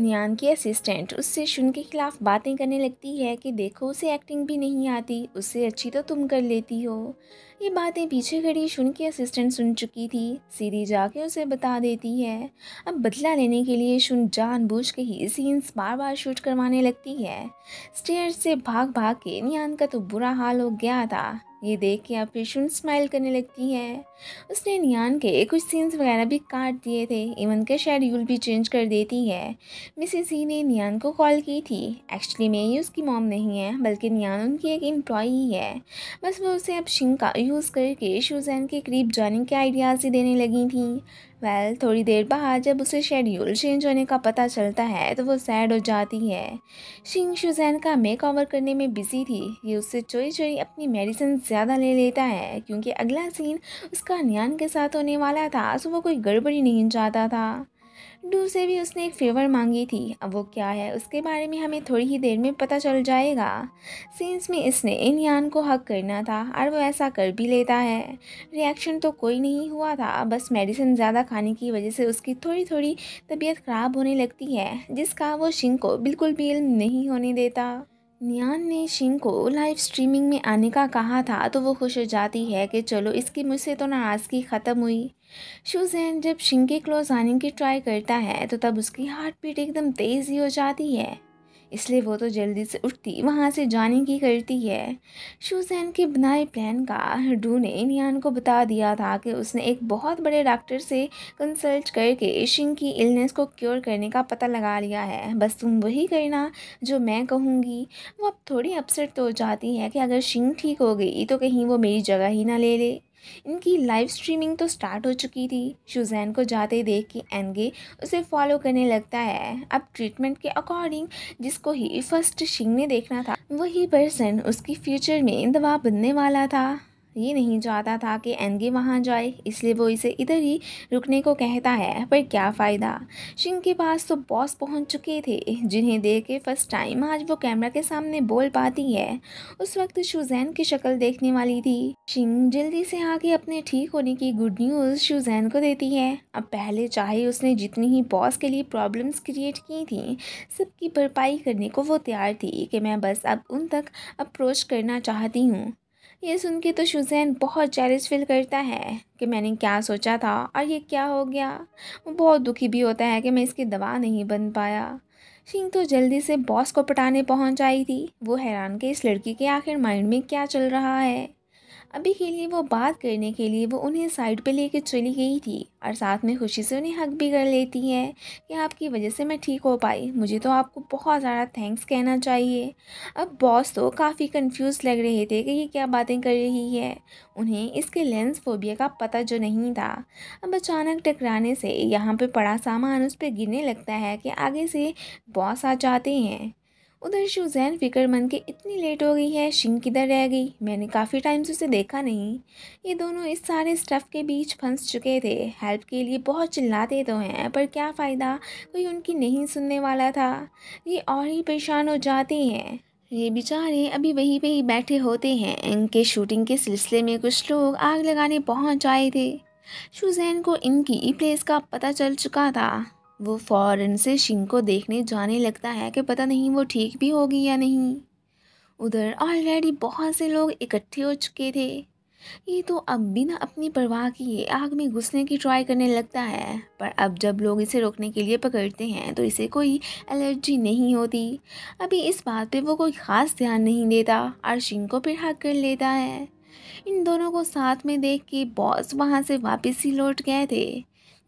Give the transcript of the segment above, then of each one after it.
नियान की असिस्टेंट उससे शुन के खिलाफ बातें करने लगती है कि देखो उसे एक्टिंग भी नहीं आती उससे अच्छी तो तुम कर लेती हो ये बातें पीछे खड़ी शुन की असिस्टेंट सुन चुकी थी सीधी जाके उसे बता देती है अब बदला लेने के लिए शुन जानबूझ के ही सीन्स बार बार शूट करवाने लगती है स्टेयर से भाग भाग के नियान का तो बुरा हाल हो गया था ये देख के आप रिशुन स्माइल करने लगती है उसने नियान के कुछ सीन्स वगैरह भी काट दिए थे इवन का शेड्यूल भी चेंज कर देती है मिसेस ई ने नियान को कॉल की थी एक्चुअली में ही उसकी मॉम नहीं है बल्कि नियान उनकी एक एम्प्लॉई ही है बस वो उसे अब शिंग का यूज़ करके शूजैन के करीब जाने के आइडियाज़ ही देने लगी थी वेल well, थोड़ी देर बाद जब उसे शेड्यूल चेंज होने का पता चलता है तो वो सैड हो जाती है शिंग शुजैन का मेक ओवर करने में बिजी थी ये उससे चोरी चोरी अपनी मेडिसिन ज़्यादा ले लेता है क्योंकि अगला सीन उसका न्यान के साथ होने वाला था सो तो वो कोई गड़बड़ी नहीं जाता था गुड्डू से भी उसने एक फेवर मांगी थी अब वो क्या है उसके बारे में हमें थोड़ी ही देर में पता चल जाएगा सीन्स में इसने इन यान को हक करना था और वो ऐसा कर भी लेता है रिएक्शन तो कोई नहीं हुआ था बस मेडिसिन ज़्यादा खाने की वजह से उसकी थोड़ी थोड़ी तबीयत ख़राब होने लगती है जिसका वो शिंग को बिल्कुल भी इल्म नहीं होने देता नियान ने शिंग को लाइव स्ट्रीमिंग में आने का कहा था तो वो खुश हो जाती है कि चलो इसकी मुझसे तो नाराज़गी ख़त्म हुई शूजैन जब शिंग के क्लोज आने की ट्राई करता है तो तब उसकी हार्ट बीट एकदम तेज़ ही हो जाती है इसलिए वो तो जल्दी से उठती वहाँ से जाने की करती है शूजैन के बनाए प्लान का हडू ने नियान को बता दिया था कि उसने एक बहुत बड़े डॉक्टर से कंसल्ट करके शिंग की इलनेस को क्योर करने का पता लगा लिया है बस तुम वही करना जो मैं कहूँगी वो अब थोड़ी अपसेट तो हो जाती है कि अगर शिंग ठीक हो गई तो कहीं वो मेरी जगह ही ना ले ले इनकी लाइव स्ट्रीमिंग तो स्टार्ट हो चुकी थी शुजैन को जाते देख के एनगे उसे फॉलो करने लगता है अब ट्रीटमेंट के अकॉर्डिंग जिसको ही फर्स्ट शिंग ने देखना था वही पर्सन उसकी फ्यूचर में दवा बनने वाला था ये नहीं चाहता था कि एनगे वहाँ जाए इसलिए वो इसे इधर ही रुकने को कहता है पर क्या फ़ायदा शिंग के पास तो बॉस पहुँच चुके थे जिन्हें देख के फर्स्ट टाइम आज वो कैमरा के सामने बोल पाती है उस वक्त शुजैन की शक्ल देखने वाली थी शिंग जल्दी से आके अपने ठीक होने की गुड न्यूज़ शुजैन को देती है अब पहले चाहे उसने जितनी ही बॉस के लिए प्रॉब्लम्स क्रिएट की थी सबकी भरपाई करने को वो तैयार थी कि मैं बस अब उन तक अप्रोच करना चाहती हूँ ये सुन के तो शुजैन बहुत चैलेंज फील करता है कि मैंने क्या सोचा था और ये क्या हो गया वो बहुत दुखी भी होता है कि मैं इसकी दवा नहीं बन पाया सिंह तो जल्दी से बॉस को पटाने पहुंच आई थी वो हैरान के इस लड़की के आखिर माइंड में क्या चल रहा है अभी के लिए वो बात करने के लिए वो उन्हें साइड पे लेके चली गई थी और साथ में खुशी से उन्हें हक भी कर लेती है कि आपकी वजह से मैं ठीक हो पाई मुझे तो आपको बहुत ज़्यादा थैंक्स कहना चाहिए अब बॉस तो काफ़ी कंफ्यूज लग रहे थे कि ये क्या बातें कर रही है उन्हें इसके लेंस फोबिया का पता जो नहीं था अब अचानक टकराने से यहाँ पर पड़ा सामान उस पर गिरने लगता है कि आगे से बॉस आ जाते हैं उधर शुजैन फिक्रमंद के इतनी लेट हो गई है शिन किधर रह गई मैंने काफ़ी टाइम से उसे देखा नहीं ये दोनों इस सारे स्टफ़ के बीच फंस चुके थे हेल्प के लिए बहुत चिल्लाते तो हैं पर क्या फ़ायदा कोई उनकी नहीं सुनने वाला था ये और ही परेशान हो जाते हैं ये बेचारे अभी वहीं पे ही बैठे होते हैं इनके शूटिंग के सिलसिले में कुछ लोग आग लगाने पहुँच आए थे शुजैन को इनकी प्लेस का पता चल चुका था वो फ़ौरन से शिंग को देखने जाने लगता है कि पता नहीं वो ठीक भी होगी या नहीं उधर ऑलरेडी बहुत से लोग इकट्ठे हो चुके थे ये तो अब बिना अपनी परवाह किए आग में घुसने की ट्राई करने लगता है पर अब जब लोग इसे रोकने के लिए पकड़ते हैं तो इसे कोई एलर्जी नहीं होती अभी इस बात पे वो कोई ख़ास ध्यान नहीं देता और शिंग को फिर हक कर लेता है इन दोनों को साथ में देख के बॉस वहाँ से वापस ही लौट गए थे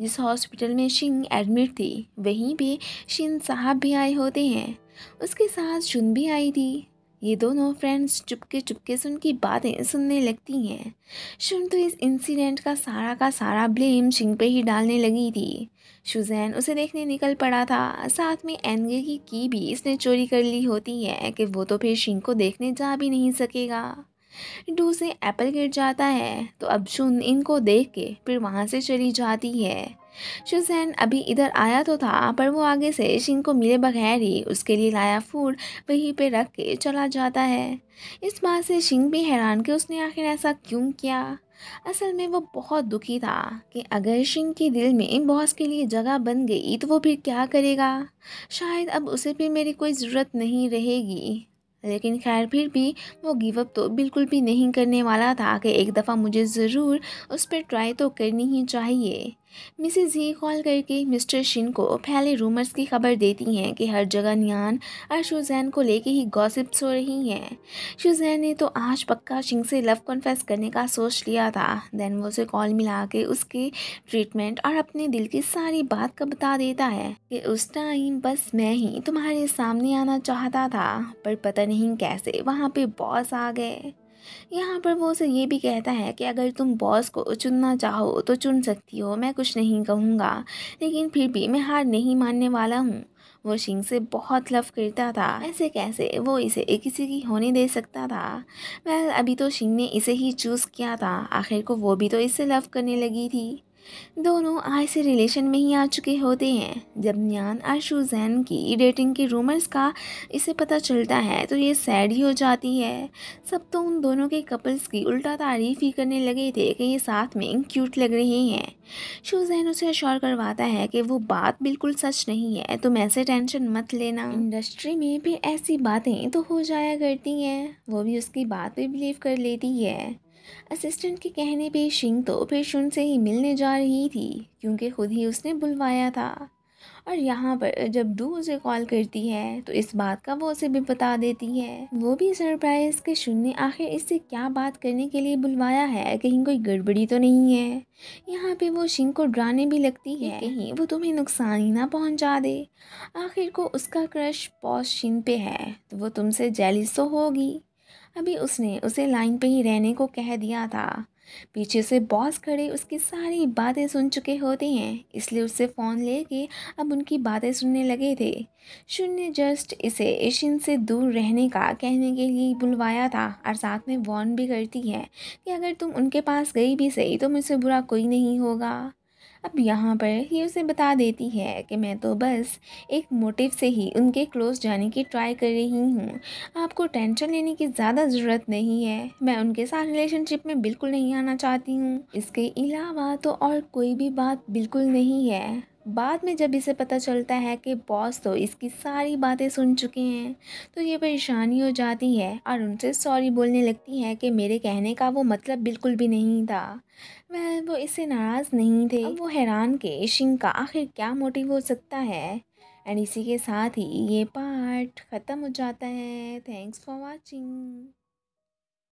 जिस हॉस्पिटल में शिन एडमिट थी वहीं पे शिन साहब भी आए होते हैं उसके साथ शुन भी आई थी ये दोनों फ्रेंड्स चुपके चुपके से उनकी बातें सुनने लगती हैं शुन तो इस इंसिडेंट का सारा का सारा ब्लेम शिंग पे ही डालने लगी थी शुजैन उसे देखने निकल पड़ा था साथ में एनगे की की भी इसने चोरी कर ली होती है कि वो तो फिर शिंग को देखने जा भी नहीं सकेगा डू से एप्पल गिर जाता है तो अब शुन इनको देख के फिर वहाँ से चली जाती है शुजैन अभी इधर आया तो था पर वो आगे से शिन को मिले बगैर ही उसके लिए लाया फूड वहीं पे रख के चला जाता है इस बात से शिंग भी हैरान कि उसने आखिर ऐसा क्यों किया असल में वो बहुत दुखी था कि अगर शिंग के दिल में बॉस के लिए जगह बन गई तो वो फिर क्या करेगा शायद अब उसे फिर मेरी कोई ज़रूरत नहीं रहेगी लेकिन खैर फिर भी वो गिवअप तो बिल्कुल भी नहीं करने वाला था कि एक दफ़ा मुझे ज़रूर उस पर ट्राई तो करनी ही चाहिए मिसेज जी कॉल करके मिस्टर शिन को फैले रूमर्स की खबर देती हैं कि हर जगह नियान और शुजैन को लेके ही गॉसिप्स हो रही हैं शुजैन ने तो आज पक्का शिंग से लव कन्फेस करने का सोच लिया था देन वो उसे कॉल मिला के उसके ट्रीटमेंट और अपने दिल की सारी बात का बता देता है कि उस टाइम बस मैं ही तुम्हारे सामने आना चाहता था पर पता नहीं कैसे वहाँ पे बॉस आ गए यहाँ पर वो उसे ये भी कहता है कि अगर तुम बॉस को चुनना चाहो तो चुन सकती हो मैं कुछ नहीं कहूँगा लेकिन फिर भी मैं हार नहीं मानने वाला हूँ वो शिंग से बहुत लव करता था ऐसे कैसे वो इसे किसी की होने दे सकता था वह अभी तो शिंग ने इसे ही चूज़ किया था आखिर को वो भी तो इससे लव करने लगी थी दोनों आज से रिलेशन में ही आ चुके होते हैं जब न्यान और शुजैन की डेटिंग के रूमर्स का इसे पता चलता है तो ये सैड ही हो जाती है सब तो उन दोनों के कपल्स की उल्टा तारीफ ही करने लगे थे कि ये साथ में क्यूट लग रहे हैं शुजैन उसे अशोर करवाता है कि वो बात बिल्कुल सच नहीं है तुम ऐसे टेंशन मत लेना इंडस्ट्री में भी ऐसी बातें तो हो जाया करती हैं वो भी उसकी बात पर बिलीव कर लेती है असिस्टेंट के कहने पे शिंग तो शुन से ही मिलने जा रही थी क्योंकि खुद ही उसने बुलवाया था और यहाँ पर जब डू उसे कॉल करती है तो इस बात का वो उसे भी बता देती है वो भी सरप्राइज के शुन ने आखिर इससे क्या बात करने के लिए बुलवाया है कहीं कोई गड़बड़ी तो नहीं है यहाँ पे वो शिंग को डराने भी लगती है कहीं वो तुम्हें नुकसान ही ना पहुँचा दे आखिर को उसका क्रश पॉस शिन पे है तो वो तुमसे जेलिस तो होगी तभी उसने उसे लाइन पे ही रहने को कह दिया था पीछे से बॉस खड़े उसकी सारी बातें सुन चुके होते हैं इसलिए उससे फ़ोन लेके अब उनकी बातें सुनने लगे थे शून्य जस्ट इसे एशिन से दूर रहने का कहने के लिए बुलवाया था और साथ में वॉर्न भी करती है कि अगर तुम उनके पास गई भी सही तो मुझसे बुरा कोई नहीं होगा अब यहाँ पर ही उसे बता देती है कि मैं तो बस एक मोटिव से ही उनके क्लोज जाने की ट्राई कर रही हूँ आपको टेंशन लेने की ज़्यादा ज़रूरत नहीं है मैं उनके साथ रिलेशनशिप में बिल्कुल नहीं आना चाहती हूँ इसके अलावा तो और कोई भी बात बिल्कुल नहीं है बाद में जब इसे पता चलता है कि बॉस तो इसकी सारी बातें सुन चुके हैं तो ये परेशानी हो जाती है और उनसे सॉरी बोलने लगती है कि मेरे कहने का वो मतलब बिल्कुल भी नहीं था वह वो इससे नाराज़ नहीं थे वो हैरान के शिंग का आखिर क्या मोटिव हो सकता है एंड इसी के साथ ही ये पार्ट ख़त्म हो जाता है थैंक्स फॉर वॉचिंग